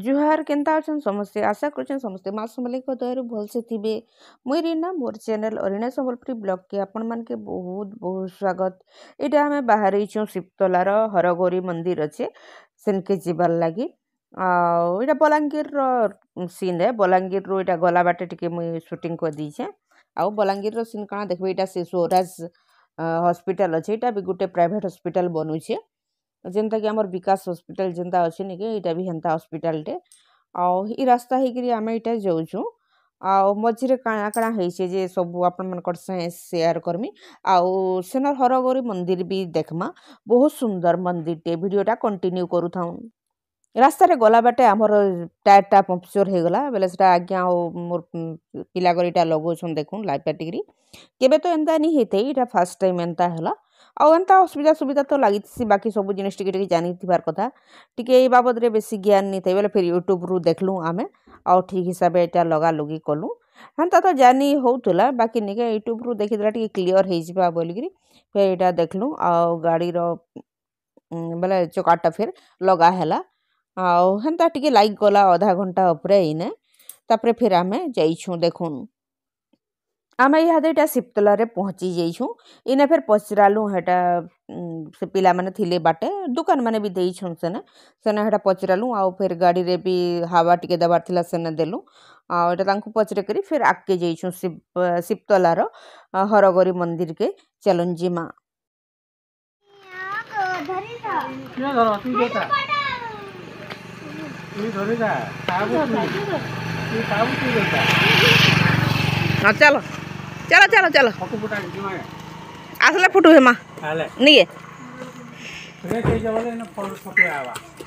ଜୁହାର କେନ୍ତା ଅଛନ୍ ସମସ୍ତେ ଆଶା କରୁଛନ୍ ସମସ୍ତେ ମା ସମଲେଇଙ୍କ ଦୟାରୁ ଭଲସେ ଥିବେ ମୁଇଁ ରିନା ମୋର ଚ୍ୟାନେଲ୍ ଅରିଣା ସମ୍ବଲପୁରୀ ବ୍ଲଗ୍କେ ଆପଣମାନକେ ବହୁତ ବହୁତ ସ୍ୱାଗତ ଏଇଟା ଆମେ ବାହାରିଛୁଁ ଶିବତଲାର ହରଗୌରୀ ମନ୍ଦିର ଅଛେ ସେନ୍କେ ଯିବାର୍ ଲାଗି ଆଉ ଏଇଟା ବଲାଙ୍ଗୀରର ସିନ୍ ହେ ବଲାଙ୍ଗୀରରୁ ଏଇଟା ଗଲା ବାଟେ ଟିକେ ମୁଇଁ ସୁଟିଂ କରିଦେଇଛେଁ ଆଉ ବଲାଙ୍ଗୀରର ସିନ୍ କାଣା ଦେଖ୍ବେ ଏଇଟା ସେ ସ୍ୱରାଜ ହସ୍ପିଟାଲ୍ ଅଛେ ଏଇଟା ବି ଗୋଟେ ପ୍ରାଇଭେଟ୍ ହସ୍ପିଟାଲ୍ ବନୁଛେ ଯେନ୍ତାକି ଆମର ବିକାଶ ହସ୍ପିଟାଲ୍ ଯେନ୍ତା ଅଛି ନିକେ ଏଇଟା ବି ହେନ୍ତା ହସ୍ପିଟାଲ୍ଟେ ଆଉ ଇ ରାସ୍ତା ହେଇକିରି ଆମେ ଏଇଟା ଯାଉଛୁଁ ଆଉ ମଝିରେ କାଣା କାଣା ହେଇଛେ ଯେ ସବୁ ଆପଣମାନଙ୍କର ସାଙ୍ଗେ ସେୟାର୍ କର୍ମି ଆଉ ସେନ ହରଗରି ମନ୍ଦିର ବି ଦେଖ୍ମା ବହୁତ ସୁନ୍ଦର ମନ୍ଦିରଟେ ଭିଡ଼ିଓଟା କଣ୍ଟିନ୍ୟୁ କରୁଥାଉଁ ରାସ୍ତାରେ ଗଲା ବାଟେ ଆମର ଟାୟାର୍ଟା ପମ୍ପଚର୍ ହେଇଗଲା ବେଲେ ସେଟା ଆଜ୍ଞା ଆଉ ମୋର୍ ପିଲାଗରିଟା ଲଗଉଛନ୍ ଦେଖୁନ୍ ଲାଇଫ୍ କାଟିକିରି କେବେ ତ ଏନ୍ତା ନି ହେଇଥାଇ ଏଇଟା ଫାର୍ଷ୍ଟ ଟାଇମ୍ ଏନ୍ତା ହେଲା ଆଉ ଏନ୍ତା ଅସୁବିଧା ସୁବିଧା ତ ଲାଗିଥିସି ବାକି ସବୁ ଜିନିଷ୍ ଟିକେ ଟିକେ ଜାନିଥିବାର୍ କଥା ଟିକେ ଏଇ ବାବଦରେ ବେଶୀ ଜ୍ଞାନ ନେଇଥାଇ ବେଲେ ଫେର୍ ୟୁଟ୍ୟୁବ୍ରୁ ଦେଖ୍ଲୁ ଆମେ ଆଉ ଠିକ୍ ହିସାବେ ଇଟା ଲଗାଲୁଗି କଲୁ ହେନ୍ତା ତ ଜାନି ହଉଥିଲା ବାକି ନିକେ ୟୁଟ୍ୟୁବ୍ରୁ ଦେଖିଦେଲେ ଟିକେ କ୍ଲିଅର୍ ହେଇଯିବା ବୋଲିକିରି ଫେର୍ ଇଟା ଦେଖ୍ଲୁ ଆଉ ଗାଡ଼ିର ବେଲେ ଚକାଟା ଫେର୍ ଲଗା ହେଲା ଆଉ ହେନ୍ତା ଟିକେ ଲାଇକ୍ ଗଲା ଅଧା ଘଣ୍ଟା ଉପରେ ଇନେ ତାପରେ ଫେର୍ ଆମେ ଯାଇଛୁଁ ଦେଖୁନ୍ ଆମେ ଇହାଦେ ଇଟା ସିପ୍ତଲରେ ପହଞ୍ଚି ଯାଇଛୁଁ ଇନେ ଫେର୍ ପଚରାଲୁଁ ହେଟା ସେ ପିଲାମାନେ ଥିଲେ ବାଟେ ଦୁକାନମାନେ ବି ଦେଇଛନ୍ ସେନେ ସେନେ ହେଟା ପଚରାଲୁଁ ଆଉ ଫେର୍ ଗାଡ଼ିରେ ବି ହାୱା ଟିକେ ଦେବାର ଥିଲା ସେନେ ଦେଲୁ ଆଉ ଏଟା ତାଙ୍କୁ ପଚାରିକରି ଫେର୍ ଆଗ୍କେ ଯାଇଛୁଁ ସିପ୍ତଲାର ହରଗରି ମନ୍ଦିରକେ ଚାଲୁନ୍ ଯିମା ଚାଲ চলো চলো চলো আসলে ফুটু হেমা নিয়ে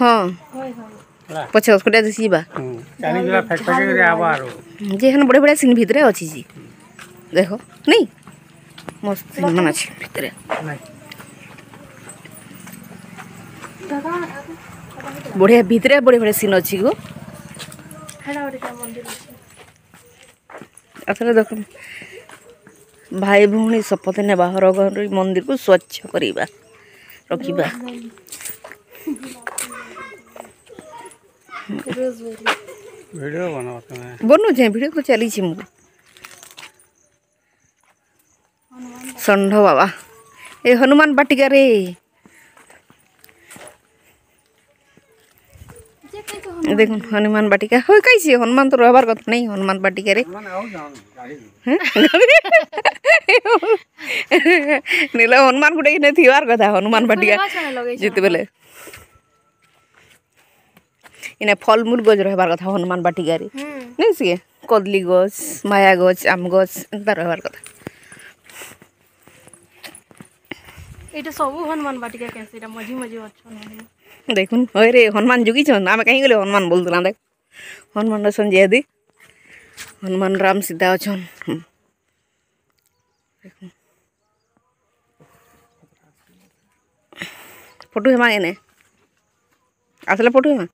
হ্যাঁ পছে হসপিটাল যা যে এখানে বড় বড় সিন ভিতরে অছি জি দেখো নেই মস্ত সিন আছে ভিতরে বড়িয়া ভিতরে বড় বড় সিন অছি গো হ্যাঁ, আসলে ଭାଇ ଭଉଣୀ ଶପଥ ନେବା ହର ଘର ମନ୍ଦିରକୁ ସ୍ୱଚ୍ଛ କରିବା ରଖିବା ବନଉଛେ ଭିଡ଼ିଓ ଚାଲିଛି ମୁଁ ଷଣ୍ଢ ବାବା ଏ ହନୁମାନ ବାଟିକାରେ দেখুন হনুমান বাটিকা হয়ে কাইছি হনুমান তো রহবার কথা নেই হনুমান বাটিকা রে হ্যাঁ? নিলে হনুমান গোটে কিনে থিবার কথা হনুমান বাটিকা যেতবেলে মানে এনে ফলমূল গছ রহবার কথা হনুমান বাটিকারে নেই সে কদলি গছ মায়া গছ আম গছ এটা রহবার কথা এটা সবু হনুমান বাটিকা কেসে এটা মঝি মঝি অছন দেখুন ওই রে হনুমান জুগিছন আমি কাহি গলে হনুমান বলতলাম দেখ হনুমান অছন যেদি হনুমান রাম সীতা অছন দেখুন ফটো হেমা এনে আসলে ফটো হেমা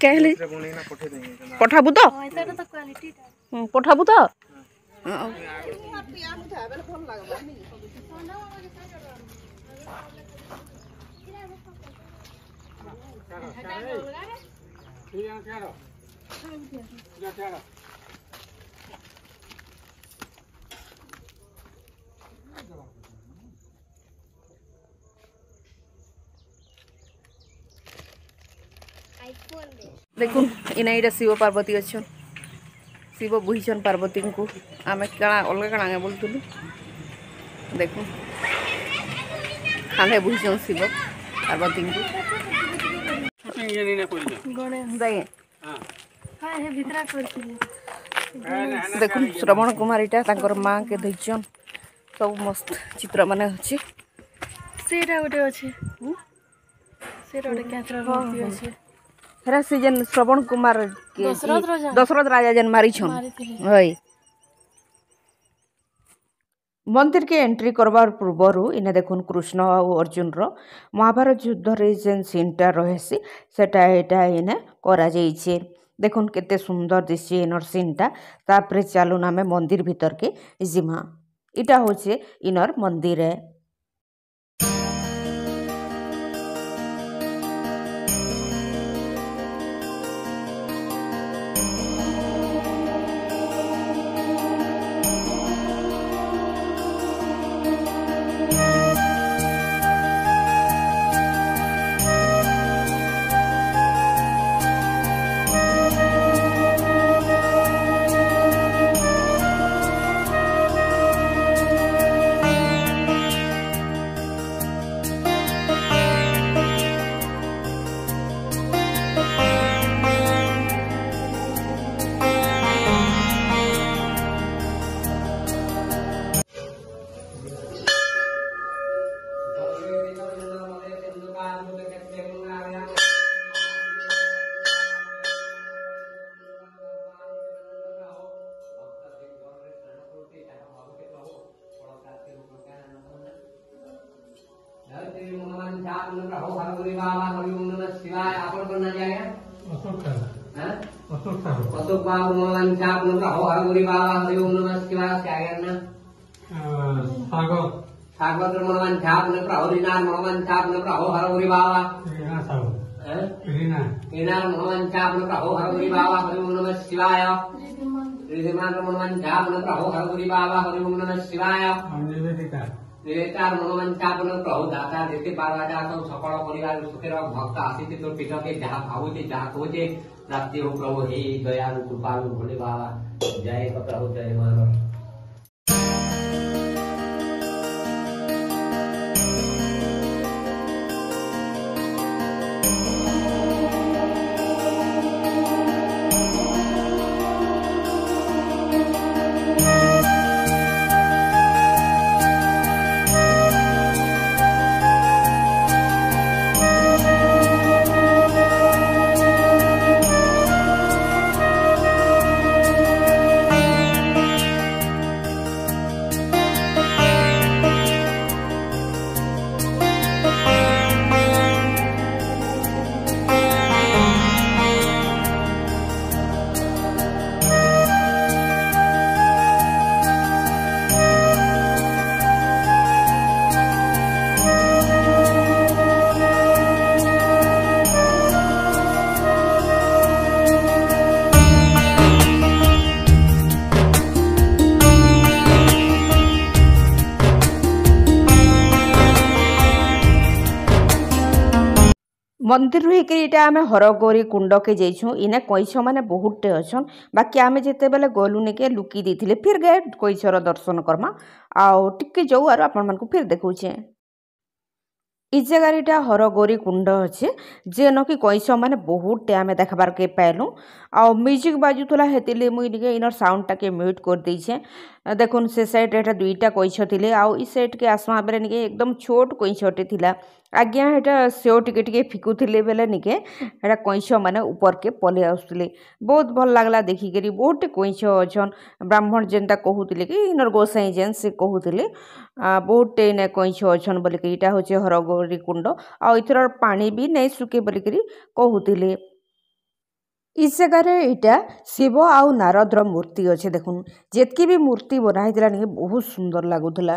কে হলি পঠাবু তো পঠাবু তো দেখুন এনাইরা শিব পার্বতী আছেন ଶିବ ବୁହିଛନ୍ ପାର୍ବତୀଙ୍କୁ ଆମେ କାଣା ଅଲଗା କାଣା ଆଜ୍ଞା ବୋଲୁଥିଲୁ ଦେଖୁ କାନ୍ଧେ ବୁହିଛନ୍ ଶିବ ପାର୍ବତୀଙ୍କୁ ଦେଖୁନ୍ ଶ୍ରବଣ କୁମାରୀଟା ତାଙ୍କର ମାଆକେ ଧରିଛନ୍ ସବୁ ମସ୍ତ ଚିତ୍ରମାନେ ଅଛି ସେଇଟା ଗୋଟେ ଅଛି ସେଇଟା ଗୋଟେ କ୍ୟାଚର ଅଛି ହେରା ସେ ଯେନ୍ ଶ୍ରବଣ କୁମାର ଦଶରଥ ରାଜା ଯେନ୍ ମାରିଛନ୍ ହଇ ମନ୍ଦିରକେ ଏଣ୍ଟ୍ରି କରବାର୍ ପୂର୍ବରୁ ଇନେ ଦେଖୁନ୍ କୃଷ୍ଣ ଆଉ ଅର୍ଜୁନର ମହାଭାରତ ଯୁଦ୍ଧରେ ଯେନ୍ ସିନ୍ଟା ରହେସି ସେଟା ଏଇଟା ଇନେ କରାଯାଇଛେ ଦେଖୁନ୍ କେତେ ସୁନ୍ଦର ଦିଶି ଇନର୍ ସିନ୍ଟା ତାପରେ ଚାଲୁନ୍ ଆମେ ମନ୍ଦିର ଭିତରକେ ଯିମା ଇଟା ହଉଛେ ଇନର୍ ମନ୍ଦିର सर्वगुणी बाबा हरिओम शिवाय आपण अशोक अशोक अशोक बाबा भगवान से आप हो बाबा हरिओम शिवाय से आगे ना सागर सागर भगवान से आप लोग हो रीनार भगवान से आप लोग हो बाबा रीना रीना रीनार भगवान से बाबा हरिओम नमः शिवाय ऋधिमान भगवान से आप लोग हो हरगुणी बाबा हरिओम शिवाय তার মনোবাঞ্ছাগুলো প্রভু দাতা যেতে পারবা যা সব সকল পরিবার সুখের ভক্ত আসিছে তোর পীঠকে যাহা ভাবুছে যাহা কহুছে প্রাপ্তি হো প্রভু হে দয়ালু কৃপালু ভোলে বাবা জয় প্রভু জয় মানব ମନ୍ଦିରରୁ ହେଇକରି ଇଟା ଆମେ ହରଗୌରୀ କୁଣ୍ଡକେ ଯାଇଛୁଁ ଇନେ କଇଁଛମାନେ ବହୁତଟେ ଅଛନ୍ ବାକି ଆମେ ଯେତେବେଲେ ଗଲୁ ନେକେ ଲୁକି ଦେଇଥିଲେ ଫିର୍ ଗାଏ କଇଁଛର ଦର୍ଶନ କର୍ମା ଆଉ ଟିକେ ଯାଉ ଆରୁ ଆପଣମାନଙ୍କୁ ଫିର୍ ଦେଖଉଛେଁ ଇ ଜାଗାରେ ଇଟା ହରଗୌରୀ କୁଣ୍ଡ ଅଛେ ଯେନକି କଇଁଛମାନେ ବହୁତଟେ ଆମେ ଦେଖ୍ବାର୍କେ ପାଇଲୁ ଆଉ ମ୍ୟୁଜିକ୍ ବାଜୁଥିଲା ହେତିର୍ଲାଗି ମୁଇଁ ଟିକେ ଇନର୍ ସାଉଣ୍ଡ୍ଟାକେ ମ୍ୟୁଟ୍ କରିଦେଇଛେଁ ଦେଖୁନ୍ ସେ ସାଇଡ଼୍ରେ ଏଟା ଦୁଇଟା କଇଁଛ ଥିଲେ ଆଉ ଇ ସାଇଡ଼୍କେ ଆସ୍ମା ବେଲେ ନିକେ ଏକଦମ୍ ଛୋଟ୍ କଇଁଛଟେ ଥିଲା ଆଜ୍ଞା ହେଟା ସେଓ ଟିକେ ଟିକେ ଫିକୁଥିଲେ ବେଲେ ନିକେ ହେଟା କଇଁଛମାନେ ଉପର୍କେ ପଲେଇ ଆସୁଥିଲେ ବହୁତ୍ ଭଲ୍ ଲାଗ୍ଲା ଦେଖିକରି ବହୁତ୍ଟେ କଇଁଛ ଅଛନ୍ ବ୍ରାହ୍ମଣ ଯେନ୍ଟା କହୁଥିଲେ କି ଇନର୍ ଗୋସାଇଁ ଯେନ୍ ସେ କହୁଥିଲେ ବହୁତ୍ଟେ ଇନେ କଇଁଛ ଅଛନ୍ ବୋଲିକିରି ଇଟା ହଉଛେ ହରଗୌରୀ କୁଣ୍ଡ ଆଉ ଇଥରର୍ ପାଣି ବି ନାଇଁ ଶୁଖେ ବୋଲିକିରି କହୁଥିଲେ ଇ ଜାଗାରେ ଇଟା ଶିବ ଆଉ ନାରଦର ମୂର୍ତ୍ତି ଅଛେ ଦେଖୁନ୍ ଯେତ୍କି ବି ମୂର୍ତ୍ତି ବନା ହେଇଥିଲା ନିକେ ବହୁତ୍ ସୁନ୍ଦର୍ ଲାଗୁଥିଲା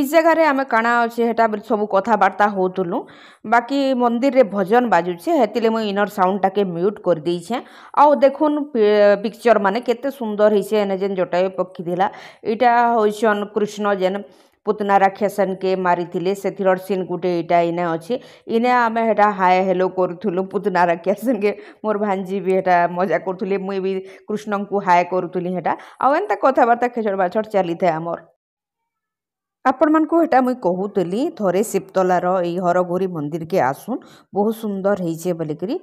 ଇ ଜାଗାରେ ଆମେ କାଣା ଅଛେ ହେଟା ସବୁ କଥାବାର୍ତ୍ତା ହଉଥିଲୁ ବାକି ମନ୍ଦିରରେ ଭଜନ ବାଜୁଛେ ହେତିଲେ ମୁଇଁ ଇନର୍ ସାଉଣ୍ଡଟାକେ ମ୍ୟୁଟ୍ କରିଦେଇଛେଁ ଆଉ ଦେଖୁନ୍ ପିକ୍ଚର୍ ମାନେ କେତେ ସୁନ୍ଦର ହେଇଛେ ଏନେ ଯେନ୍ ଜଟାୟୁ ପକ୍ଷୀ ଥିଲା ଏଇଟା ହଉଛନ୍ କୃଷ୍ଣ ଯେନ୍ ପୁତନା ରାକ୍ଷସନ୍କେ ମାରିଥିଲେ ସେଥିର ସିନ୍ ଗୁଟେ ଇଟା ଇନେ ଅଛେ ଇନେ ଆମେ ହେଟା ହାଏ ହେଲୋ କରୁଥିଲୁ ପୁତନା ରାକ୍ଷସନ୍କେ ମୋର୍ ଭାଞ୍ଜି ବି ହେଟା ମଜା କରୁଥିଲେ ମୁଇଁ ବି କୃଷ୍ଣଙ୍କୁ ହାଏ କରୁଥିଲି ହେଟା ଆଉ ଏନ୍ତା କଥାବାର୍ତ୍ତା ଖେଚଡ଼ ବାଛଡ଼ ଚାଲିଥାଏ ଆମର୍ ଆପଣମାନଙ୍କୁ ଏଇଟା ମୁଇଁ କହୁଥିଲି ଥରେ ଶିବତଲାର ଏଇ ହରଗୌରୀ ମନ୍ଦିରକେ ଆସୁନ୍ ବହୁତ ସୁନ୍ଦର ହେଇଛେ ବୋଲିକିରି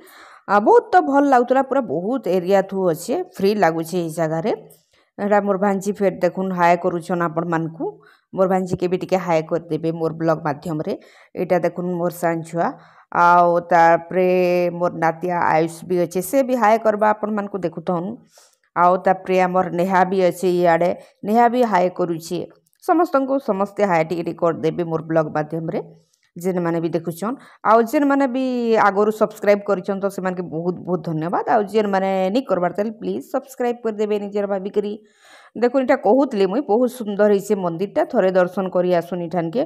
ବହୁତ ତ ଭଲ ଲାଗୁଥିଲା ପୁରା ବହୁତ ଏରିଆଥୁ ଅଛେ ଫ୍ରି ଲାଗୁଛେ ଏଇ ଜାଗାରେ ଏଇଟା ମୋର ଭାଞ୍ଜି ଫେର୍ ଦେଖୁନ୍ ହାଏ କରୁଛନ୍ ଆପଣମାନଙ୍କୁ ମୋର ଭାଞ୍ଜିକେ ବି ଟିକେ ହାଏ କରିଦେବେ ମୋର ବ୍ଲଗ୍ ମାଧ୍ୟମରେ ଏଇଟା ଦେଖୁନ୍ ମୋର ସାନ୍ ଛୁଆ ଆଉ ତାପରେ ମୋର ନାତିଆ ଆୟୁଷ ବି ଅଛେ ସେ ବି ହାଏ କରବା ଆପଣମାନଙ୍କୁ ଦେଖୁଥନ୍ ଆଉ ତାପରେ ଆମର ନେହା ବି ଅଛେ ଇଆଡ଼େ ନେହା ବି ହାଏ କରୁଛେ ସମସ୍ତଙ୍କୁ ସମସ୍ତେ ହାଏ ଟିକେ କରିଦେବେ ମୋର ବ୍ଲଗ୍ ମାଧ୍ୟମରେ ଯେନ୍ମାନେ ବି ଦେଖୁଛନ୍ ଆଉ ଯେନ୍ମାନେ ବି ଆଗରୁ ସବସ୍କ୍ରାଇବ୍ କରିଛନ୍ ତ ସେମାନଙ୍କୁ ବହୁତ ବହୁତ ଧନ୍ୟବାଦ ଆଉ ଯେନ୍ମାନେ ନେଇ କରବାର୍ ତାହେଲେ ପ୍ଲିଜ୍ ସବସ୍କ୍ରାଇବ୍ କରିଦେବେ ନିଜର ଭାବିକରି ଦେଖୁନ୍ ଏଇଟା କହୁଥିଲି ମୁଇଁ ବହୁତ ସୁନ୍ଦର ହେଇଛେ ମନ୍ଦିରଟା ଥରେ ଦର୍ଶନ କରି ଆସୁନ୍ ଇଠାନ୍କେ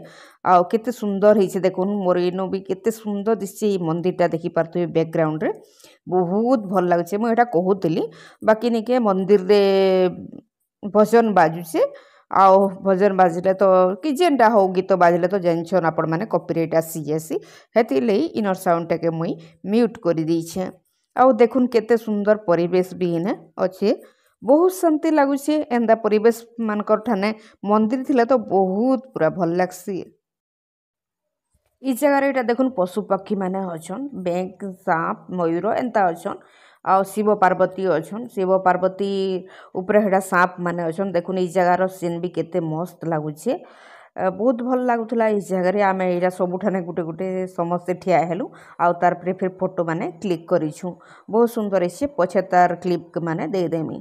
ଆଉ କେତେ ସୁନ୍ଦର ହେଇଛେ ଦେଖୁନ୍ ମୋର ଇନୁ ବି କେତେ ସୁନ୍ଦର ଦିଶେ ଏଇ ମନ୍ଦିରଟା ଦେଖିପାରୁଥିବେ ବ୍ୟାକ୍ଗ୍ରାଉଣ୍ଡରେ ବହୁତ ଭଲ ଲାଗୁଛେ ମୁଁ ଏଇଟା କହୁଥିଲି ବାକି ନିକେ ମନ୍ଦିରରେ ଭଜନ ବାଜୁଛେ ଆଉ ଭଜନ ବାଜିଲେ ତ କି ଯେନ୍ଟା ହଉ ଗୀତ ବାଜିଲେ ତ ଜାଣିଛନ୍ ଆପଣମାନେ କପିରାଇଟ୍ ଆସିଯାଏସି ହେଥିର୍ ଲାଗି ଇନର୍ ସାଉଣ୍ଡ୍ଟାକେ ମୁଇଁ ମ୍ୟୁଟ୍ କରିଦେଇଛେଁ ଆଉ ଦେଖୁନ୍ କେତେ ସୁନ୍ଦର ପରିବେଶ ବି ଇନେ ଅଛେ ବହୁତ ଶାନ୍ତି ଲାଗୁଛେ ଏନ୍ତା ପରିବେଶ ଠାନେ ମନ୍ଦିର ଥିଲେ ତ ବହୁତ ପୁରା ଭଲ ଲାଗ୍ସି ଇ ଜାଗାରେ ଇଟା ଦେଖୁନ୍ ପଶୁପକ୍ଷୀମାନେ ଅଛନ୍ ବେଙ୍କ୍ ସାପ୍ ମୟୂର ଏନ୍ତା ଅଛନ୍ ଆଉ ଶିବ ପାର୍ବତୀ ଅଛନ୍ ଶିବ ପାର୍ବତୀ ଉପରେ ହେଟା ସାପ୍ ମାନେ ଅଛନ୍ ଦେଖୁନ୍ ଏଇ ଜାଗାର ସିନ୍ ବି କେତେ ମସ୍ତ ଲାଗୁଛେ ବହୁତ ଭଲ ଲାଗୁଥିଲା ଏଇ ଜାଗାରେ ଆମେ ଏଇଟା ସବୁଠାନେ ଗୁଟେ ଗୁଟେ ସମସ୍ତେ ଠିଆ ହେଲୁ ଆଉ ତାର୍ ପରେ ଫିର୍ ମାନେ କ୍ଲିକ୍ କରିଛୁଁ ବହୁତ ସୁନ୍ଦର ହେଇଛେ ପଛେ ତାର୍ ମାନେ ଦେଇଦେମି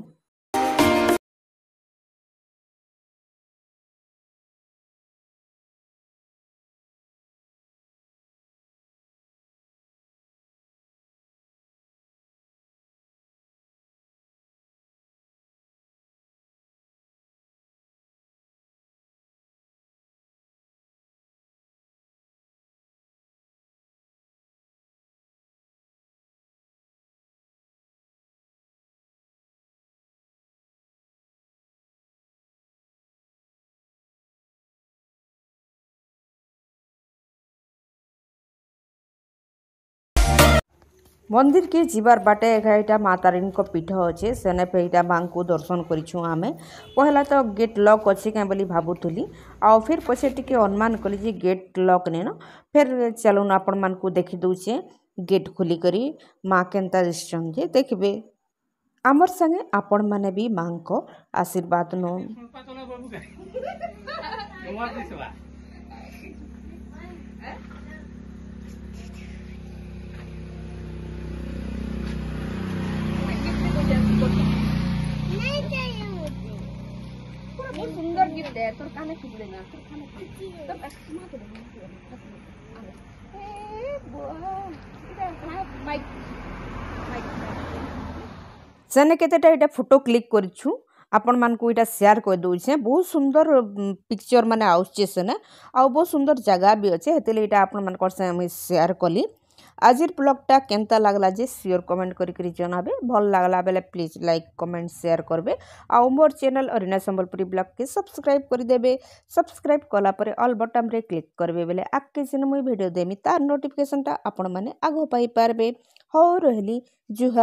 મંદિર કે જીવાર બાટે એઠા મા તારીણીક પીઠ અછે સેને ફેટા માଙ୍କୁ દર્શન કરીછું આમે પહેલા તો ગેટ લକ୍ ଅଛି କାଁ ବୋଲି ଭାବୁଥିଲି ଆଉ ଫେର୍ ପଛେ ଟିକେ ଅନୁମାନ କଲି ଯେ ଗେଟ୍ ଲକ୍ ନେନ ଫେର୍ ଚାଲୁନ୍ ଆପଣମାନଙ୍କୁ ଦେଖିଦେଉଛେ ଗେଟ୍ ଖୋଲିକରି ମା କେନ୍ତା ଦିଶୁଛନ୍ ଯେ ଦେଖିବେ ଆମର ସାଙ୍ଗେ ଆପଣମାନେ ବି ମାଙ୍କ ଆଶୀର୍ବାଦ ନଉନ୍ What is that? দে তোর কানে খুঁজবে না তোর কানে তোর মাকে দেবো মাইক মাইক ସେନେ କେତେଟା ଏଇଟା ଫଟୋ କ୍ଲିକ୍ କରିଛୁ ଆପଣମାନଙ୍କୁ ଏଇଟା ସେୟାର କରିଦେଉଛେ ବହୁତ ସୁନ୍ଦର ପିକ୍ଚର ମାନେ ଆସୁଛେ ସେନେ ଆଉ ବହୁତ ସୁନ୍ଦର ଜାଗା ବି ଅଛେ ହେଥିଲାଗି ଏଇଟା ଆପଣମାନଙ୍କର ସେ ମୁଇଁ ସେୟାର କଲି আজির ব্লগটা কেনতা লাগলা যে সিওর কমেন্ট করি জনাবে ভাল লাগলা বেলে প্লিজ লাইক কমেন্ট সেয়ার করবে আউ মোর চ্যানেল অরিনা সম্বলপুরী ব্লগকে সবসক্রাইব করে দেবে সবসক্রাইব কলাপরে অল বটমরে ক্লিক করবে বেলে আগকে যেন মুই ভিডিও দেমি তার নোটিফিকেসনটা আপন মানে আগ পাইপারবে হো রহলি জুহার